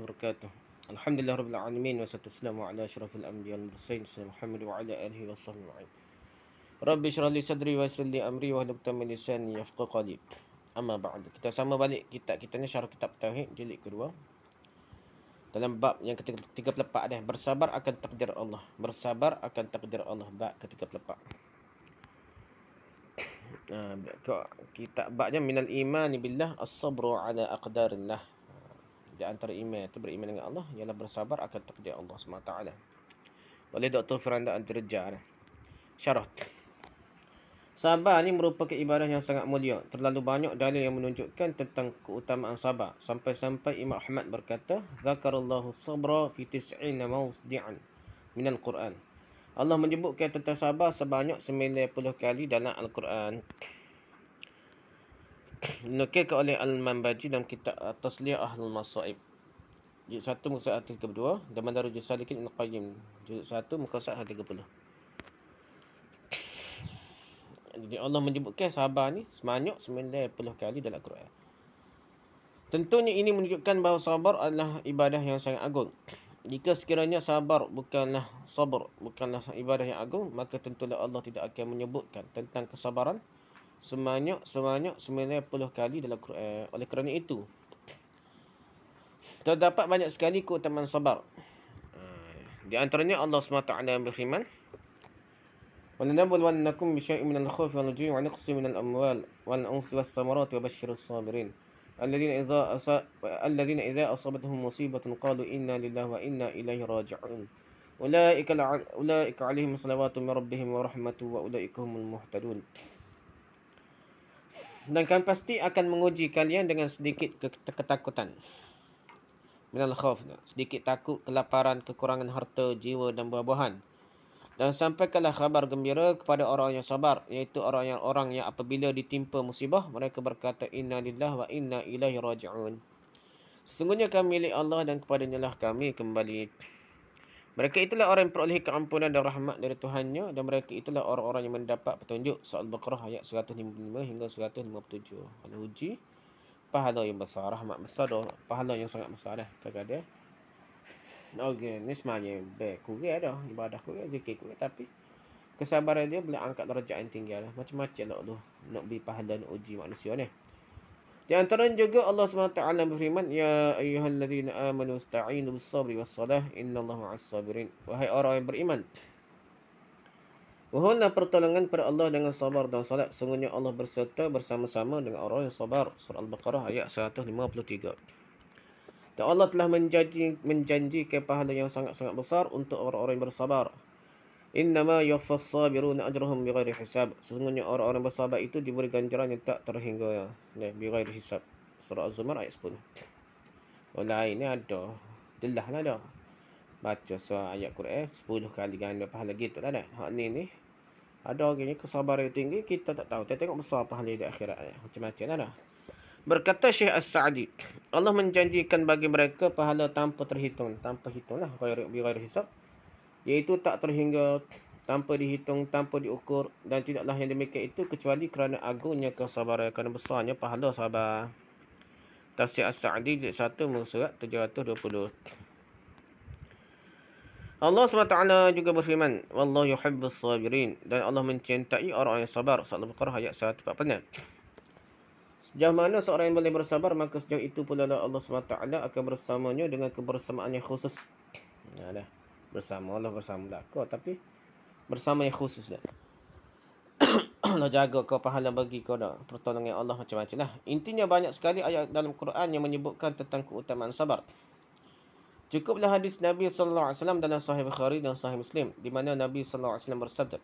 wabarakatuh. Alhamdulillah rabbil alamin wa salatu wassalamu ala asyrafil anbiya wal mursalin sayyidina Muhammad wa ala alihi wa sahbihi ajma'in. Rabbi shrah li sadri wa yassir amri wa hlul min lisani yafqahu qawli. Amma ba'du. Kita sama balik kitab kita ni syarah kitab tauhid jilid kedua. Dalam bab yang ke-34 dah bersabar akan takdir Allah. Bersabar akan takdir Allah bab ketiga 34 Nah, kita baca minal iman billah as-sabru ala aqdarillah di antara iman itu beriman dengan Allah ialah bersabar akan takdir Allah SWT. Oleh Dr. Firanda Antirja. Syarat. Sabar ini merupakan ibadah yang sangat mulia. Terlalu banyak dalil yang menunjukkan tentang keutamaan sabar. Sampai-sampai Imam Ahmad berkata, Zakarullahu sabra fi tis'ina mawzdi'an minal Quran. Allah menyebutkan tentang sabar sebanyak 90 kali dalam Al-Quran. Nukilkan oleh Al-Mambaji dalam kitab uh, Tasliyah Ahlul Masaib. Jilid 1 muka surat 32 dan Mandaru Jusalikin Ibn Qayyim. Jilid 1 muka surat 30. Jadi Allah menyebutkan sabar ni semanyuk puluh kali dalam Quran. Tentunya ini menunjukkan bahawa sabar adalah ibadah yang sangat agung. Jika sekiranya sabar bukanlah sabar, bukanlah ibadah yang agung, maka tentulah Allah tidak akan menyebutkan tentang kesabaran semanyak semanyak 90 kali dalam Quran oleh kerana itu terdapat banyak sekali keutamaan sabar di antaranya Allah SWT berfirman ولنبلونكم بشيء من الخوف والجوع ونقص من الاموال والانفس والثمرات وبشر الصابرين الذين اذا الذين اذا اصابتهم مصيبه قالوا انا لله وانا اليه راجعون اولئك اولئك عليهم صلوات من ربهم ورحمه واولئك هم المهتدون dan kami pasti akan menguji kalian dengan sedikit ketakutan. Minal khauf, sedikit takut, kelaparan, kekurangan harta, jiwa dan buah-buahan. Dan sampaikanlah khabar gembira kepada orang yang sabar, iaitu orang yang orang yang apabila ditimpa musibah, mereka berkata, Inna lillah wa inna ilahi raji'un. Sesungguhnya kami milik Allah dan kepada lah kami kembali. Mereka itulah orang yang peroleh keampunan dan rahmat dari Tuhannya dan mereka itulah orang-orang yang mendapat petunjuk surah Al-Baqarah ayat 155 hingga 157. Kalau uji pahala yang besar, rahmat besar, dah. pahala yang sangat besar dah eh, kepada Okey, ni semanya baik kurang ada ibadah kurang, zikir kurang tapi kesabaran dia boleh angkat darjah yang tinggi lah. Macam-macam nak tu, nak beri pahala nak uji manusia ni. Di antara juga Allah SWT berfirman Ya ayuhallazina amanu usta'inu bisabri wassalah Innallahu as-sabirin Wahai orang yang beriman Mohonlah pertolongan kepada Allah dengan sabar dan salat Sungguhnya Allah berserta bersama-sama dengan orang yang sabar Surah Al-Baqarah ayat 153 Dan Allah telah menjanjikan menjanji pahala yang sangat-sangat besar Untuk orang-orang yang bersabar Innama yuffas sabiruna ajrahum bighairi hisab. Sesungguhnya orang-orang bersabar itu diberi ganjaran yang tak terhingga ya. Ni bighairi hisab. Surah Az-Zumar ayat 10. Oleh ini ada Jelah lah ada Baca surah ayat Quran sepuluh kali ganda pahala gitu lah dah Hak ni ni Ada orang ni kesabaran tinggi Kita tak tahu Kita tengok besar pahala di akhirat Macam-macam lah Berkata Syekh As-Sa'di Allah menjanjikan bagi mereka Pahala tanpa terhitung Tanpa hitung lah Gairi hisab iaitu tak terhingga tanpa dihitung, tanpa diukur dan tidaklah yang demikian itu kecuali kerana agungnya kesabaran kerana besarnya pahala sabar. Tafsir As-Sa'di jilid 1 muka surat 720. Allah SWT juga berfirman, Wallahu yuhibbus sabirin dan Allah mencintai orang yang sabar. Surat Al-Baqarah ayat penat. Sejauh mana seorang yang boleh bersabar, maka sejauh itu pula Allah SWT akan bersamanya dengan kebersamaan yang khusus. Nah, bersama Allah bersama lah kau tapi bersama yang khusus dah Allah lah jaga kau pahala bagi kau dah pertolongan Allah macam-macam lah intinya banyak sekali ayat dalam Quran yang menyebutkan tentang keutamaan sabar Cukuplah hadis Nabi sallallahu alaihi wasallam dalam Sahih Bukhari dan Sahih Muslim di mana Nabi sallallahu alaihi wasallam bersabda: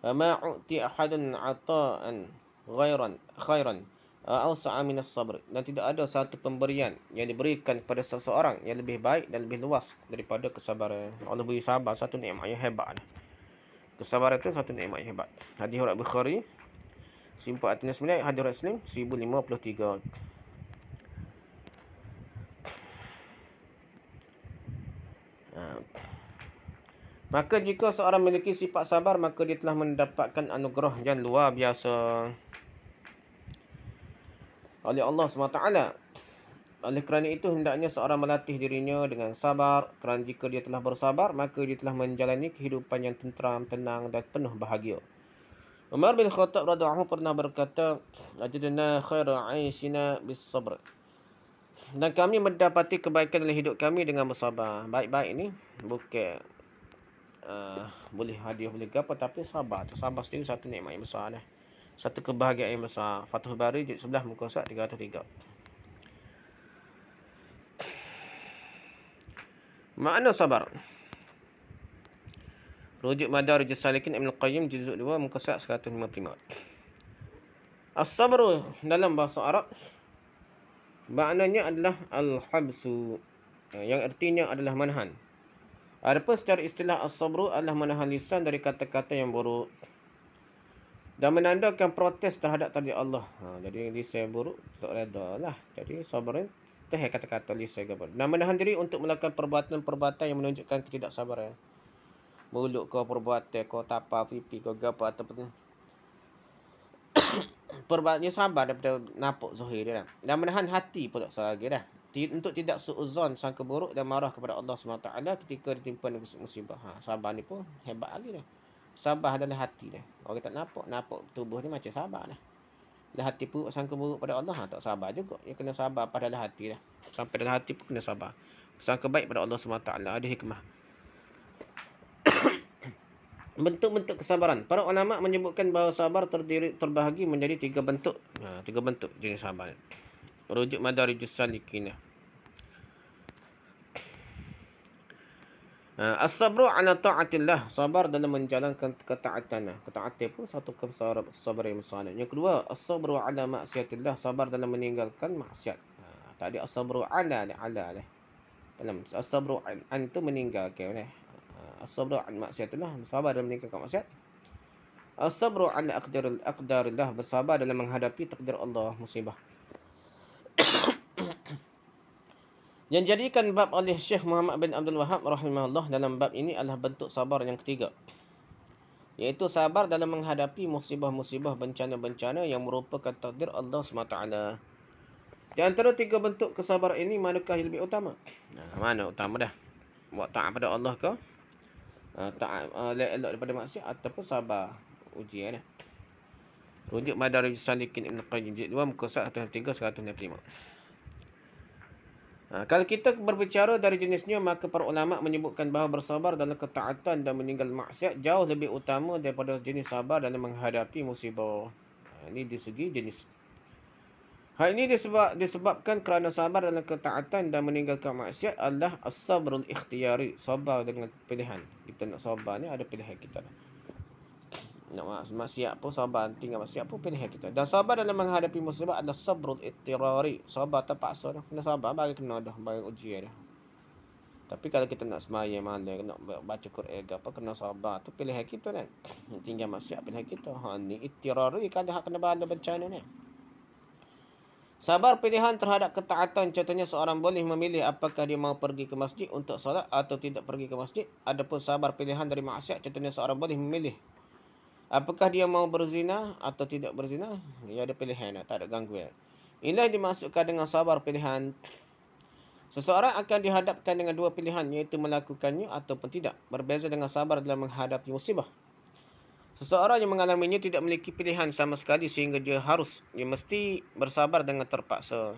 "Fama u'ti ahadun 'ata'an ghairan khairan." khairan Uh, Ausa'a minas sabr. Dan tidak ada satu pemberian yang diberikan kepada seseorang yang lebih baik dan lebih luas daripada kesabaran. Allah beri sabar satu nikmat yang hebat. Kesabaran itu satu nikmat yang hebat. Hadis riwayat Bukhari. Simpul artinya sebenarnya hadis lima puluh tiga. Ah. Maka jika seorang memiliki sifat sabar, maka dia telah mendapatkan anugerah yang luar biasa oleh Allah SWT. Oleh kerana itu, hendaknya seorang melatih dirinya dengan sabar. Kerana jika dia telah bersabar, maka dia telah menjalani kehidupan yang tenteram, tenang dan penuh bahagia. Umar bin Khattab radhiyallahu anhu pernah berkata, "Ajadna khairu 'aysina bis-sabr." Dan kami mendapati kebaikan dalam hidup kami dengan bersabar. Baik-baik ini bukan uh, boleh hadiah boleh apa tapi sabar. Sabar sendiri satu nikmat yang besar lah. Eh satu kebahagiaan yang besar Fathul Bari jilid sebelah muka surat 303 Makna sabar Rujuk Madar Rujuk Salikin Ibn Qayyim Juzuk 2 Muka surat 155 As-sabru dalam bahasa Arab Maknanya adalah Al-Habsu ya, Yang artinya adalah menahan Adapun secara istilah As-sabru adalah menahan lisan dari kata-kata yang buruk dan menandakan protes terhadap tadi Allah. Ha, jadi lisan buruk tak reda lah. Jadi sabarin, teh kata-kata lisan gabut. Dan menahan diri untuk melakukan perbuatan-perbuatan yang menunjukkan ketidaksabaran. Muluk kau perbuatan kau tapa pipi kau gapa ataupun perbuatannya sabar daripada nampak zahir dia. Dan menahan hati pun selagi dah. Untuk tidak seuzon sangka buruk dan marah kepada Allah SWT ketika ditimpa musibah. Ha, sabar ni pun hebat lagi dah. Sabah adalah hati dia. Orang tak nampak, nampak tubuh ni macam sabar lah. Dah hati buruk, sangka buruk pada Allah, ha, tak sabar juga. Dia kena sabar pada dalam hati lah. Sampai dalam hati pun kena sabar. Sangka baik pada Allah SWT, ada hikmah. Bentuk-bentuk kesabaran. Para ulama menyebutkan bahawa sabar terdiri terbahagi menjadi tiga bentuk. Ha, tiga bentuk jenis sabar. Perujuk madari jusalikinah. Uh, As-sabru ala ta'atillah. Sabar dalam menjalankan ketaatan. Ketaatan pun satu kebesaran sabar yang salih. Yang kedua, as-sabru ala maksiatillah. Sabar dalam meninggalkan maksiat. Uh, tak ada as-sabru ala ni, ala ni. Dalam as-sabru an, an tu meninggalkan. Okay, uh, eh, as-sabru an maksiatillah. Sabar dalam meninggalkan maksiat. As-sabru ala aqdarillah. Bersabar dalam menghadapi takdir Allah musibah. Yang jadikan bab oleh Syekh Muhammad bin Abdul Wahab rahimahullah dalam bab ini adalah bentuk sabar yang ketiga. Iaitu sabar dalam menghadapi musibah-musibah bencana-bencana yang merupakan takdir Allah SWT. Di antara tiga bentuk kesabar ini, manakah yang lebih utama? Nah, mana utama dah? Buat taat pada Allah ke? Uh, taat uh, ah, lelak elok daripada maksiat ataupun sabar? Ujian eh? Rujuk pada Rujud Salikin Ibn Qajim Jid 2, muka 1, 3, 185. Ha, kalau kita berbicara dari jenisnya, maka para ulama menyebutkan bahawa bersabar dalam ketaatan dan meninggal maksiat jauh lebih utama daripada jenis sabar dalam menghadapi musibah. Ha, ini di segi jenis. Hal ini disebab, disebabkan kerana sabar dalam ketaatan dan meninggalkan maksiat adalah as-sabrul ikhtiyari. Sabar dengan pilihan. Kita nak sabar ni ada pilihan kita. Nak. Nak mak siap pun sabar tinggal mak siap pun kita. Dan sabar dalam menghadapi musibah adalah sabrul ittirari. Sabar terpaksa dah. Kena sabar bagi kena dah bagi ujian dah. Tapi kalau kita nak semai mana nak baca Quran ke apa kena sabar tu pilih kita kan. Tinggal mak siap pilihan kita. Ha ni ittirari kan dah kena bala bencana ni. Kan? Sabar pilihan terhadap ketaatan contohnya seorang boleh memilih apakah dia mau pergi ke masjid untuk solat atau tidak pergi ke masjid adapun sabar pilihan dari maksiat contohnya seorang boleh memilih Apakah dia mau berzina atau tidak berzina? Ya ada pilihan, lah. tak ada gangguan. Inilah dimasukkan dengan sabar pilihan. Seseorang akan dihadapkan dengan dua pilihan iaitu melakukannya ataupun tidak. Berbeza dengan sabar dalam menghadapi musibah. Seseorang yang mengalaminya tidak memiliki pilihan sama sekali sehingga dia harus, dia mesti bersabar dengan terpaksa.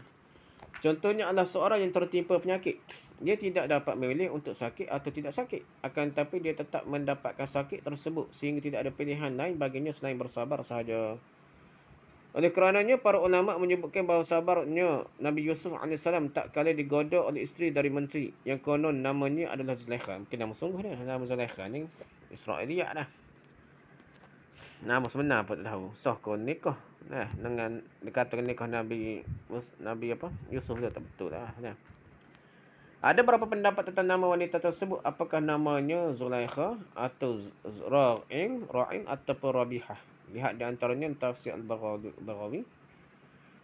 Contohnya adalah seorang yang tertimpa penyakit. Dia tidak dapat memilih untuk sakit atau tidak sakit. Akan tetapi dia tetap mendapatkan sakit tersebut sehingga tidak ada pilihan lain baginya selain bersabar sahaja. Oleh kerananya, para ulama menyebutkan bahawa sabarnya Nabi Yusuf AS tak kala digoda oleh isteri dari menteri yang konon namanya adalah Zulaikha. Mungkin nama sungguh dia. Nama Zulaikha ni Israeliyah lah. Nama sebenar pun tak tahu. Soh kau nikah nah dengan dikatakan nikah Nabi Nabi apa Yusuf itu tak betul lah nah. Kan? ada berapa pendapat tentang nama wanita tersebut apakah namanya Zulaikha atau Ra'in Ra'in atau Rabihah lihat di antaranya tafsir Al-Baghawi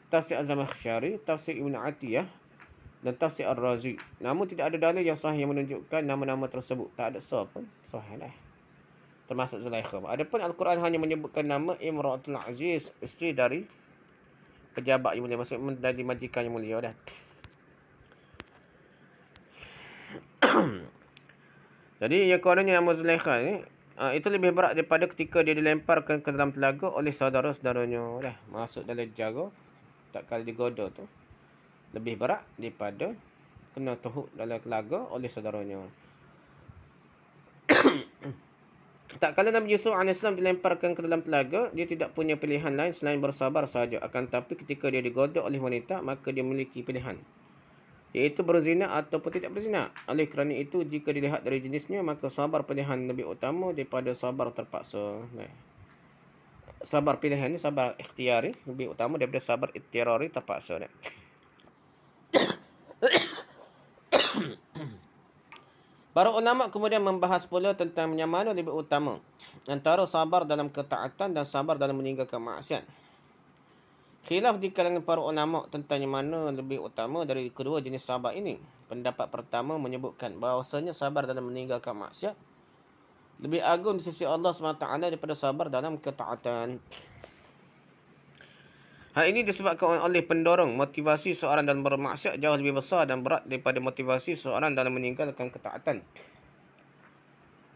tafsir Az-Zamakhsyari tafsir Ibn Atiyah dan tafsir al razi namun tidak ada dalil yang sahih yang menunjukkan nama-nama tersebut tak ada sah pun sahih lah termasuk Zulaikha. Adapun Al-Quran hanya menyebutkan nama Imratul Aziz, isteri dari pejabat yang mulia, maksudnya dari majikan yang mulia. Dah. Jadi yang kononnya nama Zulaikha ni, uh, itu lebih berat daripada ketika dia dilemparkan ke dalam telaga oleh saudara-saudaranya. Dah, masuk dalam jago, tak kali digoda tu. Lebih berat daripada kena tuhuk dalam telaga oleh saudaranya. Tak kalau Nabi Yusuf AS dilemparkan ke dalam telaga, dia tidak punya pilihan lain selain bersabar sahaja. Akan tapi ketika dia digodok oleh wanita, maka dia memiliki pilihan. Iaitu berzina ataupun tidak berzina. Oleh kerana itu, jika dilihat dari jenisnya, maka sabar pilihan lebih utama daripada sabar terpaksa. Sabar pilihan ni, sabar ikhtiari lebih utama daripada sabar ikhtiari terpaksa. Terpaksa. Para ulama kemudian membahas pula tentang yang mana lebih utama antara sabar dalam ketaatan dan sabar dalam meninggalkan maksiat. Khilaf di kalangan para ulama tentang yang mana lebih utama dari kedua jenis sabar ini. Pendapat pertama menyebutkan bahawasanya sabar dalam meninggalkan maksiat lebih agung di sisi Allah SWT daripada sabar dalam ketaatan. Hal ini disebabkan oleh pendorong motivasi seorang dalam bermaksiat jauh lebih besar dan berat daripada motivasi seorang dalam meninggalkan ketaatan.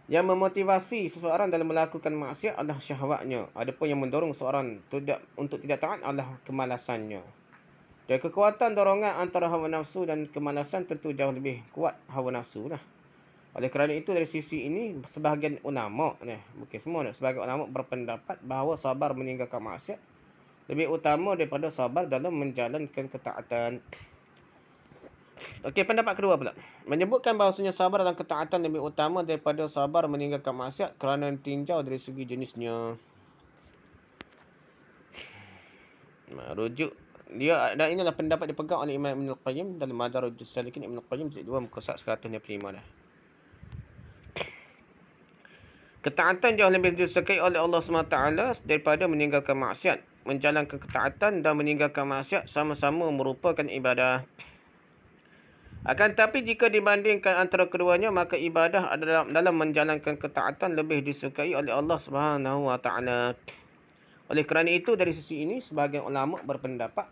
Yang memotivasi seseorang dalam melakukan maksiat adalah syahwatnya. Adapun yang mendorong seorang tidak, untuk tidak taat adalah kemalasannya. Dan kekuatan dorongan antara hawa nafsu dan kemalasan tentu jauh lebih kuat hawa nafsu lah. Oleh kerana itu dari sisi ini sebahagian ulama ni, mungkin semua ni, sebagai ulama berpendapat bahawa sabar meninggalkan maksiat lebih utama daripada sabar dalam menjalankan ketaatan. Okey, pendapat kedua pula. Menyebutkan bahawasanya sabar dalam ketaatan lebih utama daripada sabar meninggalkan maksiat kerana tinjau dari segi jenisnya. Rujuk. Dia, dan inilah pendapat dipegang oleh Imam Ibn Al-Qayyim dalam Madar Rujud Salikin Ibn Al-Qayyim jilid 2 muka 155 dah. Ketaatan jauh lebih disukai oleh Allah SWT daripada meninggalkan maksiat menjalankan ketaatan dan meninggalkan maksiat sama-sama merupakan ibadah. Akan tapi jika dibandingkan antara keduanya maka ibadah adalah dalam menjalankan ketaatan lebih disukai oleh Allah Subhanahu Wa Taala. Oleh kerana itu dari sisi ini sebagai ulama berpendapat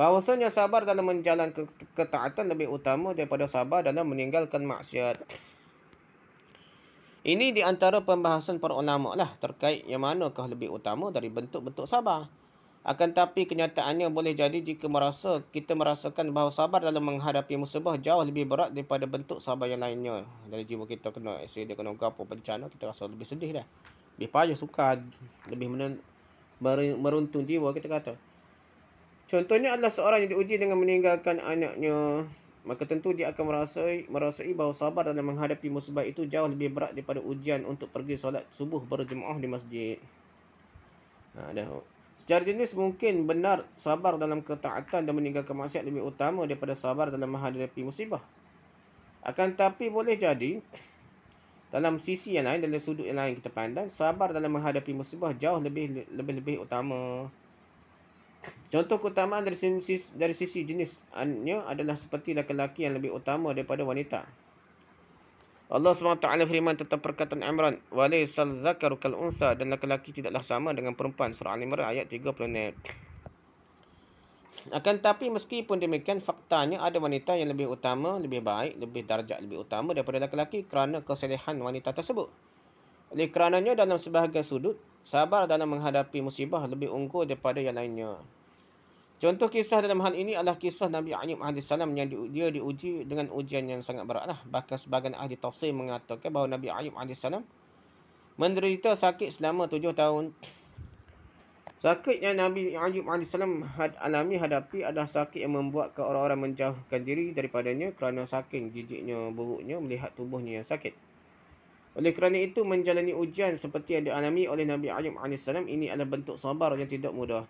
bahawasanya sabar dalam menjalankan ketaatan lebih utama daripada sabar dalam meninggalkan maksiat. Ini di antara pembahasan para ulama lah terkait yang manakah lebih utama dari bentuk-bentuk sabar. Akan tapi kenyataannya boleh jadi jika merasa kita merasakan bahawa sabar dalam menghadapi musibah jauh lebih berat daripada bentuk sabar yang lainnya. Dari jiwa kita kena eksil, dia kena gapo bencana, kita rasa lebih sedih dah. Lebih payah suka, lebih menen, meruntung jiwa kita kata. Contohnya adalah seorang yang diuji dengan meninggalkan anaknya maka tentu dia akan merasai merasai bahawa sabar dalam menghadapi musibah itu jauh lebih berat daripada ujian untuk pergi solat subuh berjemaah di masjid. Ha, dah. Secara jenis mungkin benar sabar dalam ketaatan dan meninggalkan masyarakat lebih utama daripada sabar dalam menghadapi musibah. Akan tapi boleh jadi dalam sisi yang lain dalam sudut yang lain kita pandang sabar dalam menghadapi musibah jauh lebih lebih lebih utama. Contoh keutamaan dari sisi, dari sisi jenisnya adalah seperti lelaki yang lebih utama daripada wanita. Allah SWT firman tentang perkataan Imran, "Walaisal dzakaru kal unsa" dan lelaki tidaklah sama dengan perempuan. Surah Al-Imran ayat 36. Akan tapi meskipun demikian faktanya ada wanita yang lebih utama, lebih baik, lebih darjat, lebih utama daripada lelaki kerana kesalehan wanita tersebut. Oleh kerananya dalam sebahagian sudut, Sabar dalam menghadapi musibah lebih unggul daripada yang lainnya. Contoh kisah dalam hal ini adalah kisah Nabi Ayyub AS yang di, dia diuji dengan ujian yang sangat beratlah. Bahkan sebagian ahli tafsir mengatakan bahawa Nabi Ayyub AS menderita sakit selama tujuh tahun. Sakit yang Nabi Ayyub AS had, alami hadapi adalah sakit yang membuat ke orang-orang menjauhkan diri daripadanya kerana sakit. jijiknya buruknya melihat tubuhnya yang sakit. Oleh kerana itu, menjalani ujian seperti yang dialami oleh Nabi Ayub AS ini adalah bentuk sabar yang tidak mudah.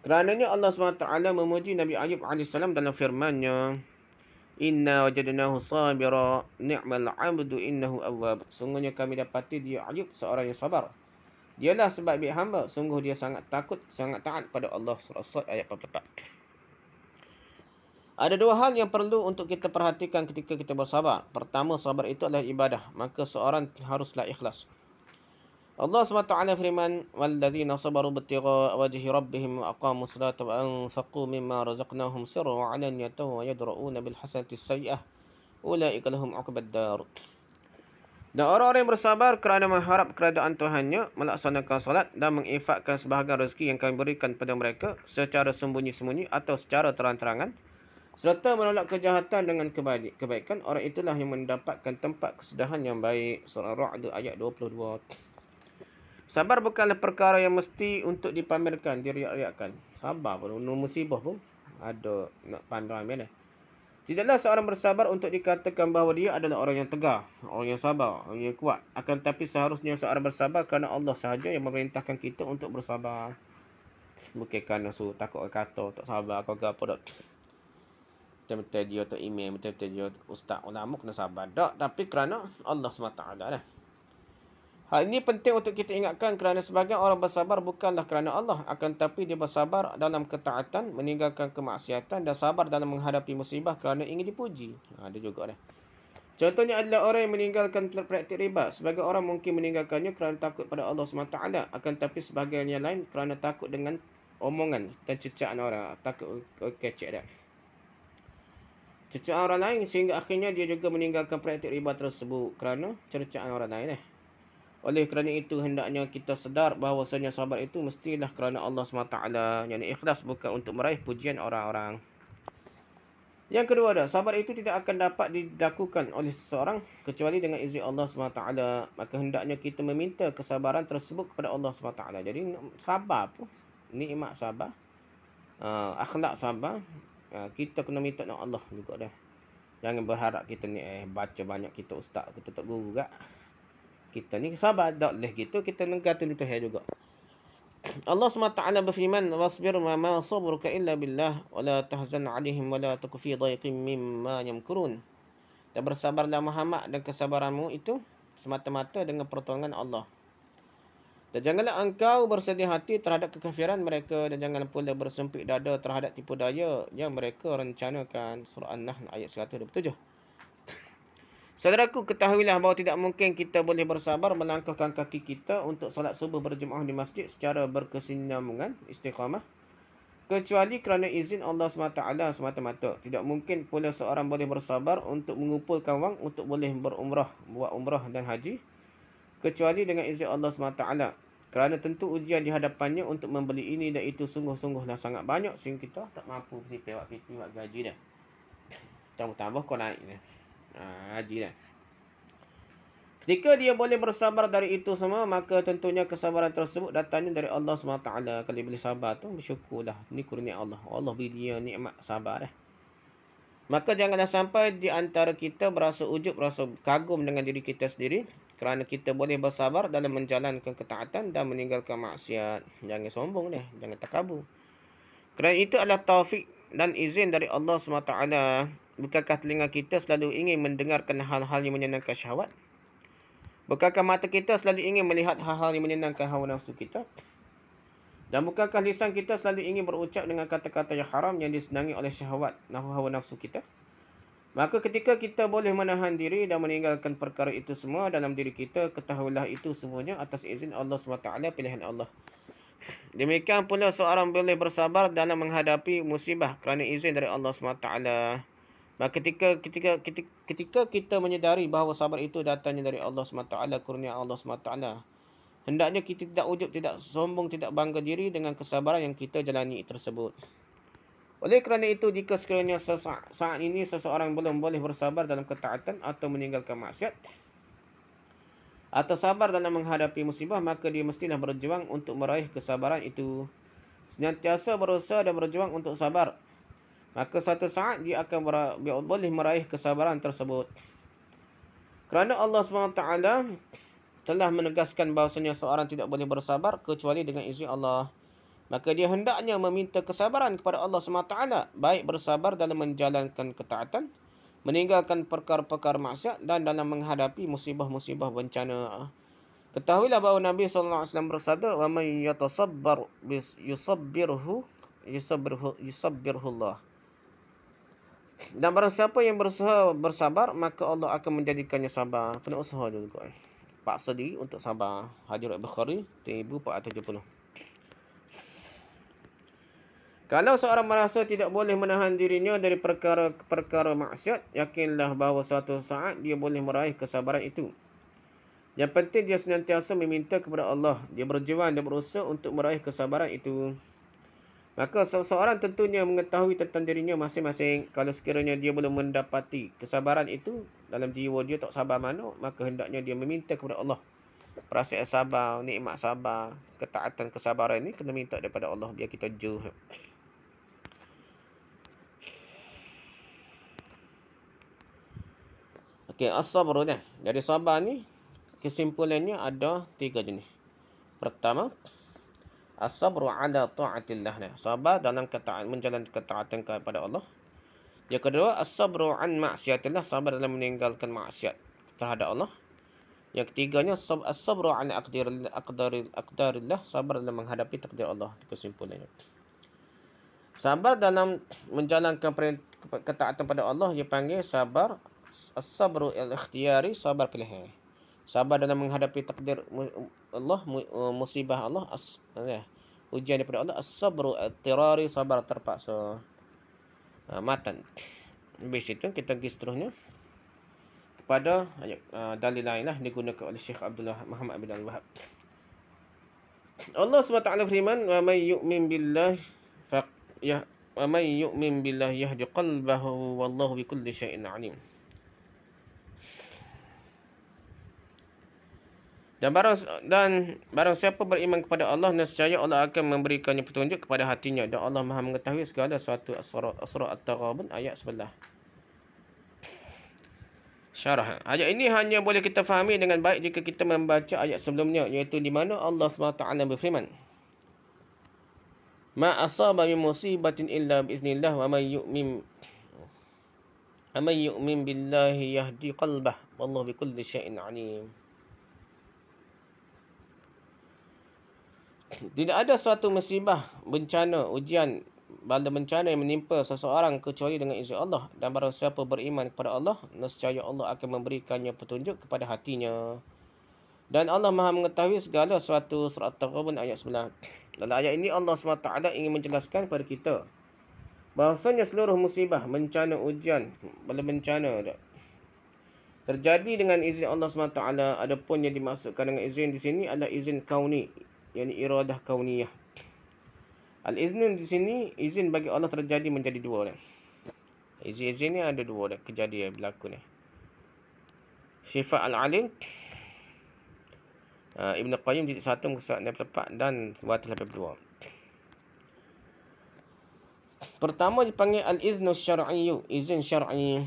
Kerananya Allah SWT memuji Nabi Ayub AS dalam firmannya. Inna wajadnahu sabira ni'mal abdu innahu awwab. Sungguhnya kami dapati dia Ayub seorang yang sabar. Dialah sebab baik hamba. Sungguh dia sangat takut, sangat taat pada Allah SWT. Ayat 44. Ada dua hal yang perlu untuk kita perhatikan ketika kita bersabar. Pertama, sabar itu adalah ibadah. Maka seorang haruslah ikhlas. Allah SWT firman, وَالَّذِينَ صَبَرُوا بَتِغَاءَ وَجِهِ رَبِّهِمْ وَأَقَامُوا صَلَاةَ وَأَنْفَقُوا مِمَّا رَزَقْنَاهُمْ سِرُوا وَعَلَنْ يَتَوْا وَيَدْرَؤُونَ بِالْحَسَنَةِ السَّيِّئَةِ أُولَٰئِكَ لَهُمْ عُقْبَ الدَّارُ dan orang-orang yang bersabar kerana mengharap keredaan Tuhannya, melaksanakan salat dan menginfakkan sebahagian rezeki yang kami berikan kepada mereka secara sembunyi-sembunyi atau secara terang-terangan, serta menolak kejahatan dengan kebaikan orang itulah yang mendapatkan tempat kesedahan yang baik. Surah Ra'd ayat 22. Sabar bukanlah perkara yang mesti untuk dipamerkan, diriak-riakkan. Sabar pun nombor musibah pun ada nak pandang ramai dah. Tidaklah seorang bersabar untuk dikatakan bahawa dia adalah orang yang tegar, orang yang sabar, orang yang kuat. Akan tetapi seharusnya seorang bersabar kerana Allah sahaja yang memerintahkan kita untuk bersabar. Bukan kerana su, takut kata, tak sabar, kau gapa, tak betul-betul dia tu imam, betul-betul dia ustaz ulama kena sabar. Tak, tapi kerana Allah SWT lah. Eh. Hal ini penting untuk kita ingatkan kerana sebagian orang bersabar bukanlah kerana Allah. Akan tapi dia bersabar dalam ketaatan, meninggalkan kemaksiatan dan sabar dalam menghadapi musibah kerana ingin dipuji. Ha, ada juga dah. Contohnya adalah orang yang meninggalkan praktik riba. Sebagai orang mungkin meninggalkannya kerana takut pada Allah SWT. Akan tapi sebagian yang lain kerana takut dengan omongan dan cecaan orang. Takut kecek okay, dah cercaan orang lain sehingga akhirnya dia juga meninggalkan praktik riba tersebut kerana cercaan orang lain eh. Oleh kerana itu hendaknya kita sedar bahawasanya sabar itu mestilah kerana Allah SWT yang ikhlas bukan untuk meraih pujian orang-orang. Yang kedua dah, sabar itu tidak akan dapat dilakukan oleh seseorang kecuali dengan izin Allah SWT. Maka hendaknya kita meminta kesabaran tersebut kepada Allah SWT. Jadi sabar pun, nikmat sabar, uh, akhlak sabar, Ha, kita kena minta dengan Allah juga dah. Jangan berharap kita ni eh, baca banyak kita ustaz, kita tak guru juga. Kita ni sabar dak leh gitu kita nengka tu tu juga. Allah SWT berfirman wasbir ma ma sabruka illa billah wa la tahzan alaihim wa la taku fi dayqin mimma yamkurun. Dan bersabarlah Muhammad dan kesabaranmu itu semata-mata dengan pertolongan Allah. Dan janganlah engkau bersedih hati terhadap kekafiran mereka dan jangan pula bersempit dada terhadap tipu daya yang mereka rencanakan. Surah An-Nahl ayat 127. Saudaraku ketahuilah bahawa tidak mungkin kita boleh bersabar melangkahkan kaki kita untuk solat subuh berjemaah di masjid secara berkesinambungan istiqamah kecuali kerana izin Allah SWT semata-mata. Tidak mungkin pula seorang boleh bersabar untuk mengumpulkan wang untuk boleh berumrah, buat umrah dan haji kecuali dengan izin Allah SWT. Kerana tentu ujian di hadapannya untuk membeli ini dan itu sungguh-sungguhlah sangat banyak sehingga kita tak mampu mesti pewak piti buat gaji dah Tambah-tambah kau naik ni. gaji ha, dia. Ketika dia boleh bersabar dari itu semua, maka tentunya kesabaran tersebut datangnya dari Allah SWT. Kalau dia boleh sabar tu, bersyukurlah. Ini kurnia Allah. Allah beri dia nikmat sabar. Eh. Maka janganlah sampai di antara kita berasa ujub, berasa kagum dengan diri kita sendiri kerana kita boleh bersabar dalam menjalankan ketaatan dan meninggalkan maksiat. Jangan sombong deh, jangan takabur. Kerana itu adalah taufik dan izin dari Allah SWT. Bukankah telinga kita selalu ingin mendengarkan hal-hal yang menyenangkan syahwat? Bukankah mata kita selalu ingin melihat hal-hal yang menyenangkan hawa nafsu kita? Dan bukankah lisan kita selalu ingin berucap dengan kata-kata yang haram yang disenangi oleh syahwat dan hawa nafsu Kita. Maka ketika kita boleh menahan diri dan meninggalkan perkara itu semua dalam diri kita, ketahuilah itu semuanya atas izin Allah SWT, pilihan Allah. Demikian pula seorang boleh bersabar dalam menghadapi musibah kerana izin dari Allah SWT. Maka ketika, ketika, ketika, kita menyedari bahawa sabar itu datangnya dari Allah SWT, kurnia Allah SWT. Hendaknya kita tidak ujub, tidak sombong, tidak bangga diri dengan kesabaran yang kita jalani tersebut. Oleh kerana itu, jika sekiranya saat ini seseorang belum boleh bersabar dalam ketaatan atau meninggalkan maksiat, atau sabar dalam menghadapi musibah, maka dia mestilah berjuang untuk meraih kesabaran itu. Senantiasa berusaha dan berjuang untuk sabar. Maka satu saat dia akan boleh meraih kesabaran tersebut. Kerana Allah SWT telah menegaskan bahawasanya seorang tidak boleh bersabar kecuali dengan izin Allah maka dia hendaknya meminta kesabaran kepada Allah SWT baik bersabar dalam menjalankan ketaatan meninggalkan perkara-perkara maksiat dan dalam menghadapi musibah-musibah bencana ketahuilah bahawa Nabi sallallahu alaihi wasallam bersabda wa may yatasabbar yusabbirhu yusabbirhu Allah dan barang siapa yang berusaha bersabar maka Allah akan menjadikannya sabar kena usaha dulu kau paksa diri untuk sabar hadirat bukhari 1470 kalau seorang merasa tidak boleh menahan dirinya dari perkara-perkara maksiat, yakinlah bahawa suatu saat dia boleh meraih kesabaran itu. Yang penting dia senantiasa meminta kepada Allah. Dia berjuang dan berusaha untuk meraih kesabaran itu. Maka seseorang tentunya mengetahui tentang dirinya masing-masing. Kalau sekiranya dia belum mendapati kesabaran itu dalam jiwa dia tak sabar mana, maka hendaknya dia meminta kepada Allah. Perasaan sabar, nikmat sabar, ketaatan kesabaran ini kena minta daripada Allah biar kita jauh. Okey, as-sabr ni. Jadi sabar ni kesimpulannya ada tiga jenis. Pertama, as-sabr 'ala ta'atillah. Sabar dalam ketaatan menjalankan ketaatan kepada Allah. Yang kedua, as-sabr 'an ma'siyatillah, sabar dalam meninggalkan maksiat terhadap Allah. Yang ketiganya as-sabr 'an aqdaril aqdarillah, sabar dalam menghadapi takdir Allah. Itu kesimpulannya. Sabar dalam menjalankan ketaatan kepada Allah dipanggil sabar as-sabru al-ikhtiyari sabar pilihan. Sabar dalam menghadapi takdir Allah uh, musibah Allah as ya, ujian daripada Allah as-sabru al-ittirari sabar terpaksa. Uh, matan. Habis itu kita pergi seterusnya kepada ayat ah, dalil lain lah digunakan oleh Syekh Abdullah Muhammad bin Al-Wahhab. Allah SWT firman wa may yu'min billah fa ya wa may yu'min billah yahdi qalbahu wallahu bikulli syai'in alim. Dan barang dan barang siapa beriman kepada Allah nescaya Allah akan memberikannya petunjuk kepada hatinya dan Allah Maha mengetahui segala sesuatu surah At-Taghabun ayat 11. Syarah. Ayat ini hanya boleh kita fahami dengan baik jika kita membaca ayat sebelumnya iaitu di mana Allah SWT berfirman Ma asaba min musibatin illa biiznillah wa man yu'min Amin yu'min billahi yahdi qalbah. Wallahu bikulli syai'in alim. Tidak ada suatu musibah, bencana, ujian, bala bencana yang menimpa seseorang kecuali dengan izin Allah. Dan barang siapa beriman kepada Allah, nescaya Allah akan memberikannya petunjuk kepada hatinya. Dan Allah maha mengetahui segala suatu surat Taqabun ayat 9. Dalam ayat ini Allah SWT ingin menjelaskan kepada kita. Bahasanya seluruh musibah, bencana, ujian, bala bencana terjadi dengan izin Allah SWT. Adapun yang dimaksudkan dengan izin di sini adalah izin kauni, yakni iradah kauniyah. Al-iznun di sini izin bagi Allah terjadi menjadi dua orang. Izin-izin ni ada dua orang kejadian berlaku ni. Sifat al-alim uh, Ibn Qayyim jadi satu muka surat tepat dan watil lebih dua. Pertama dipanggil al-iznu syar'iyu, izin syar'i.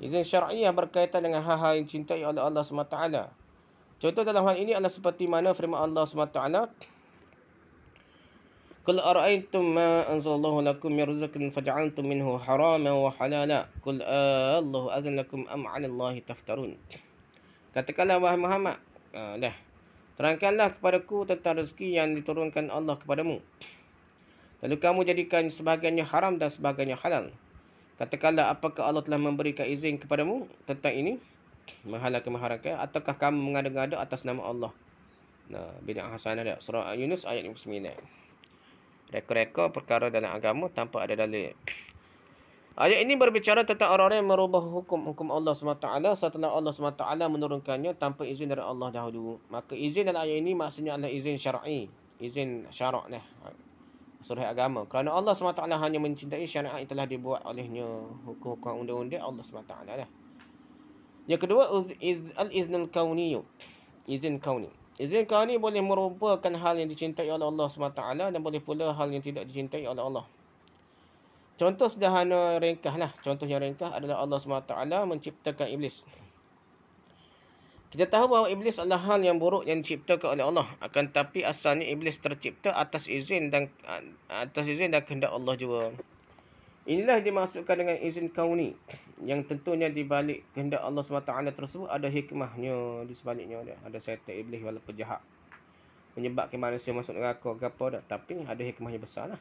Izin syar'i berkaitan dengan hal-hal yang cintai oleh Allah SWT. Contoh dalam hal ini adalah seperti mana firman Allah SWT. Kul ara'aytum ma anzalallahu lakum min rizqin faj'altum minhu haraman wa halala. Kul Allahu azan lakum am 'ala Allahi taftarun. Katakanlah wahai Muhammad, ha, dah. Terangkanlah kepadaku tentang rezeki yang diturunkan Allah kepadamu. Lalu kamu jadikan sebahagiannya haram dan sebahagiannya halal. Katakanlah apakah Allah telah memberikan izin kepadamu tentang ini? menghalalkan mengharamkan ataukah kamu mengada-ngada atas nama Allah nah bidang hasanah dia surah Yunus ayat 29 reka-reka perkara dalam agama tanpa ada dalil Ayat ini berbicara tentang orang-orang yang merubah hukum-hukum Allah SWT setelah Allah SWT menurunkannya tanpa izin dari Allah dahulu. Maka izin dalam ayat ini maksudnya adalah izin syar'i. Izin syarak ni. Surah agama. Kerana Allah SWT hanya mencintai syariat yang telah dibuat olehnya. Hukum-hukum undang-undang Allah SWT lah. Yang kedua iz, iz, al iznul kauni. Izin kauni. Izin kauni boleh merupakan hal yang dicintai oleh Allah SWT dan boleh pula hal yang tidak dicintai oleh Allah. Contoh sederhana ringkaslah. Contoh yang ringkas adalah Allah SWT menciptakan iblis. Kita tahu bahawa iblis adalah hal yang buruk yang diciptakan oleh Allah. Akan tapi asalnya iblis tercipta atas izin dan atas izin dan kehendak Allah juga. Inilah dimasukkan dengan izin kauni yang tentunya di balik kehendak Allah SWT tersebut ada hikmahnya di sebaliknya ada, ada syaitan iblis wala pejahat menyebabkan manusia masuk neraka ke apa dah tapi ada hikmahnya besarlah.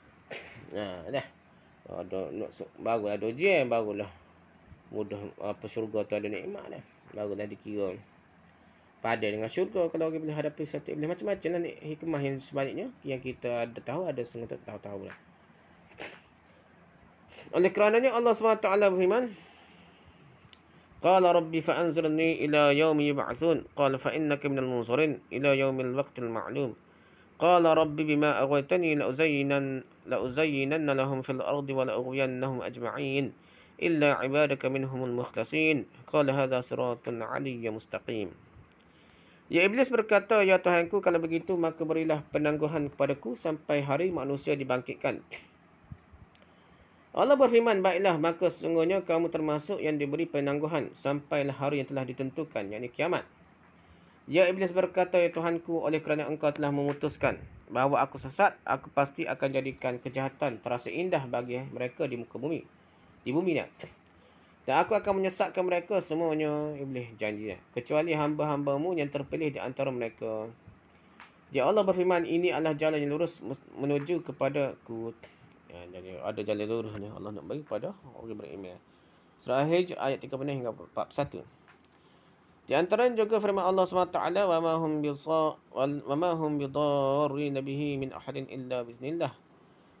nah, dah. Ada nak baru ada ujian barulah mudah apa syurga tu ada nikmat dah. Barulah dikira pada dengan syurga kalau kita boleh hadapi satu iblis macam macamlah ni hikmah yang sebaliknya yang kita ada tahu ada sengaja tahu-tahu lah. Oleh kerananya Allah SWT berfirman, قال ربي فأنزلني إلى يوم يبعثون قال فإنك من المنصرين إلى يوم الوقت المعلوم قال ربي بما أغويتني لأزينن, لأزينن لهم في الأرض ولأغوينهم أجمعين إلا عبادك منهم المخلصين قال هذا صراط علي مستقيم Ya Iblis berkata, Ya Tuhanku, kalau begitu maka berilah penangguhan kepadaku sampai hari manusia dibangkitkan. Allah berfirman, baiklah maka sesungguhnya kamu termasuk yang diberi penangguhan sampailah hari yang telah ditentukan, yakni kiamat. Ya Iblis berkata, ya Tuhanku, oleh kerana engkau telah memutuskan bahawa aku sesat, aku pasti akan jadikan kejahatan terasa indah bagi mereka di muka bumi. Di bumi ni. Dan aku akan menyesatkan mereka semuanya, Iblis janji. Kecuali hamba-hambamu yang terpilih di antara mereka. Ya Allah berfirman, ini adalah jalan yang lurus menuju kepada kutu. Ha, jadi ada jalan lurus yang Allah nak bagi pada orang beriman. Surah Hijj ayat 30 hingga 41. Di antara juga firman Allah SWT wa ma hum bi wa ma hum bi darrin bihi min ahadin illa biznillah.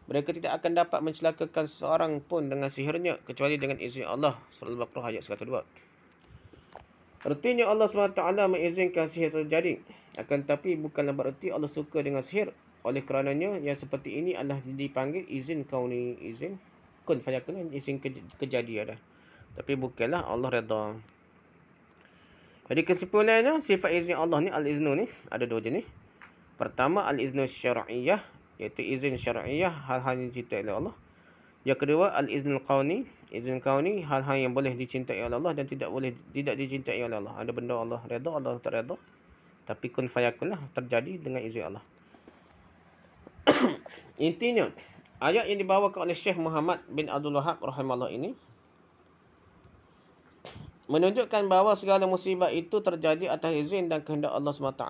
Mereka tidak akan dapat mencelakakan seorang pun dengan sihirnya kecuali dengan izin Allah. Surah Al-Baqarah ayat 102. Artinya Allah SWT mengizinkan sihir terjadi. Akan tetapi bukanlah bererti Allah suka dengan sihir oleh kerananya yang seperti ini adalah dipanggil izin kau ni izin kun fayakun izin kej- kejadian dah. Tapi bukanlah Allah redha. Jadi kesimpulannya sifat izin Allah ni al-iznu ni ada dua jenis. Pertama al-iznu syar'iyyah iaitu izin syar'iyyah hal-hal yang dicintai oleh Allah. Yang kedua al-iznu qauni izin qauni hal-hal yang boleh dicintai oleh Allah dan tidak boleh tidak dicintai oleh Allah. Ada benda Allah redha Allah tak redha. Tapi kun fayakun lah terjadi dengan izin Allah. intinya ayat yang dibawakan oleh Syekh Muhammad bin Abdul Wahab rahimahullah ini menunjukkan bahawa segala musibah itu terjadi atas izin dan kehendak Allah SWT.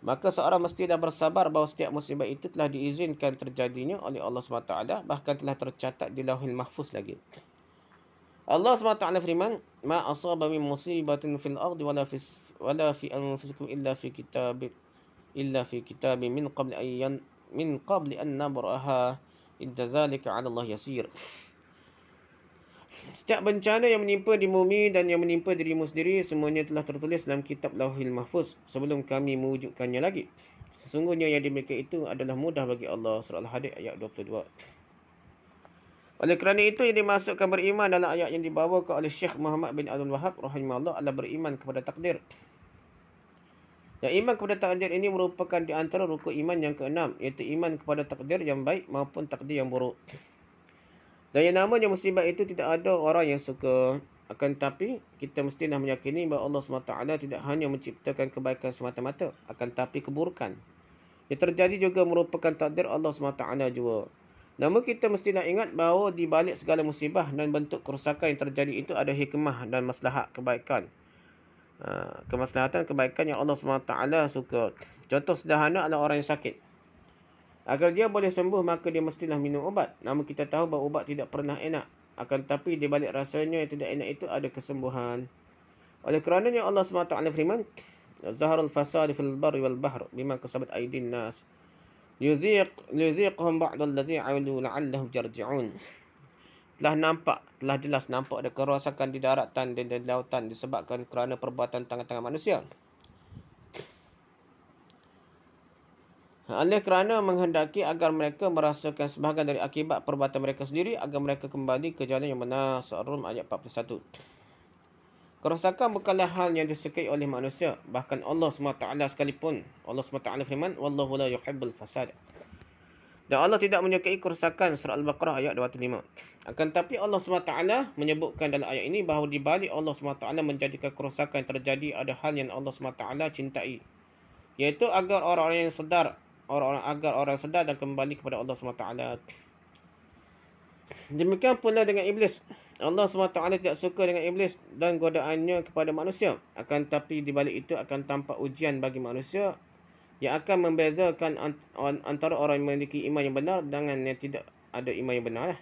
Maka seorang mesti dah bersabar bahawa setiap musibah itu telah diizinkan terjadinya oleh Allah SWT bahkan telah tercatat di lauhil mahfuz lagi. Allah SWT firman, Ma asaba min musibatin fil ardi wala fi anfusikum illa fi kitabin إلا في كتاب من قبل أن من قبل أن نبرأها إن ذلك على الله يسير Setiap bencana yang menimpa di bumi dan yang menimpa diri sendiri semuanya telah tertulis dalam kitab Lauhil Mahfuz sebelum kami mewujudkannya lagi. Sesungguhnya yang demikian itu adalah mudah bagi Allah surah Al-Hadid ayat 22. Oleh kerana itu yang dimasukkan beriman dalam ayat yang dibawakan oleh Syekh Muhammad bin Abdul Wahab rahimahullah adalah beriman kepada takdir. Yang iman kepada takdir ini merupakan di antara rukun iman yang keenam iaitu iman kepada takdir yang baik maupun takdir yang buruk. Dan yang namanya musibah itu tidak ada orang yang suka. Akan tapi kita mesti dah meyakini bahawa Allah SWT tidak hanya menciptakan kebaikan semata-mata, akan tapi keburukan. Yang terjadi juga merupakan takdir Allah SWT juga. Namun kita mesti nak ingat bahawa di balik segala musibah dan bentuk kerusakan yang terjadi itu ada hikmah dan maslahat kebaikan. Ah, kemaslahatan kebaikan yang Allah SWT suka. Contoh sederhana adalah orang yang sakit. Agar dia boleh sembuh, maka dia mestilah minum ubat. Namun kita tahu bahawa ubat tidak pernah enak. Akan tetapi di balik rasanya yang tidak enak itu ada kesembuhan. Oleh kerana yang Allah SWT firman, Zaharul fasad fil bar wal bahr bima kasabat Aidin nas yuziq yuziqhum ba'd allazi 'amilu la'allahum yarji'un telah nampak telah jelas nampak ada kerosakan di daratan dan di lautan disebabkan kerana perbuatan tangan-tangan manusia. Oleh kerana menghendaki agar mereka merasakan sebahagian dari akibat perbuatan mereka sendiri agar mereka kembali ke jalan yang benar. Surah Rum ayat 41. Kerosakan bukanlah hal yang disukai oleh manusia. Bahkan Allah SWT sekalipun. Allah SWT firman, Wallahu la yuhibbul fasad. Dan Allah tidak menyukai kerusakan surah Al-Baqarah ayat 205. Akan tetapi Allah SWT menyebutkan dalam ayat ini bahawa di balik Allah SWT menjadikan kerusakan terjadi ada hal yang Allah SWT cintai. Iaitu agar orang-orang yang sedar, orang-orang agar orang sedar dan kembali kepada Allah SWT. Demikian pula dengan iblis. Allah SWT tidak suka dengan iblis dan godaannya kepada manusia. Akan tetapi di balik itu akan tampak ujian bagi manusia yang akan membezakan antara orang yang memiliki iman yang benar dengan yang tidak ada iman yang benar. Lah.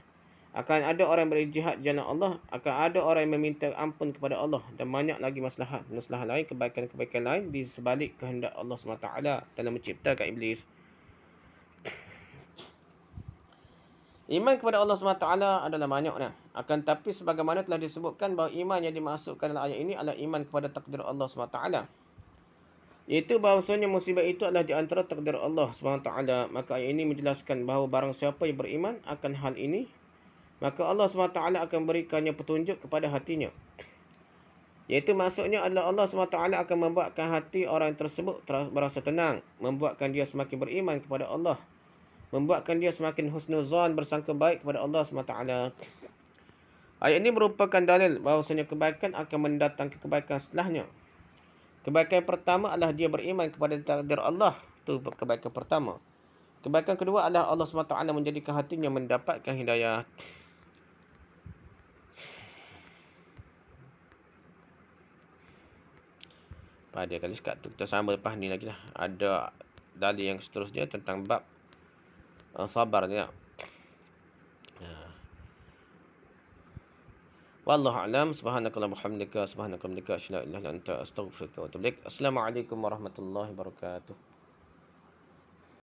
Akan ada orang yang berjihad jalan Allah. Akan ada orang yang meminta ampun kepada Allah. Dan banyak lagi masalah, masalah lain, kebaikan-kebaikan lain di sebalik kehendak Allah SWT dalam menciptakan Iblis. Iman kepada Allah SWT adalah banyak. Nah. Akan tapi, sebagaimana telah disebutkan bahawa iman yang dimasukkan dalam ayat ini adalah iman kepada takdir Allah SWT. Iaitu bahawasanya musibah itu adalah di antara takdir Allah SWT. Maka ayat ini menjelaskan bahawa barang siapa yang beriman akan hal ini. Maka Allah SWT akan berikannya petunjuk kepada hatinya. Iaitu maksudnya adalah Allah SWT akan membuatkan hati orang tersebut berasa tenang. Membuatkan dia semakin beriman kepada Allah. Membuatkan dia semakin husnuzan bersangka baik kepada Allah SWT. Ayat ini merupakan dalil bahawasanya kebaikan akan mendatangkan kebaikan setelahnya. Kebaikan pertama adalah dia beriman kepada takdir Allah. Itu kebaikan pertama. Kebaikan kedua adalah Allah SWT menjadikan hatinya mendapatkan hidayah. Pada kali sekat tu kita sama lepas ni lagi lah. Ada dalil yang seterusnya tentang bab eh, sabar ni lah. Wallahu a'lam. Subhanakallah muhammadika. Subhanakallah muhammadika. Asyidat ilah lantar. Astagfirullahaladzim. Assalamualaikum warahmatullahi wabarakatuh.